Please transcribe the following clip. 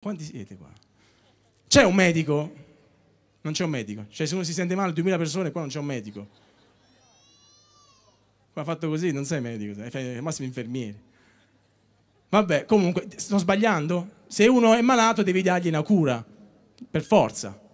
Quanti siete qua? C'è un medico? Non c'è un medico. Cioè se uno si sente male, 2000 persone, qua non c'è un medico. Qua fatto così non sei medico, sei massimo infermiere. Vabbè, comunque, sto sbagliando? Se uno è malato devi dargli una cura, per forza.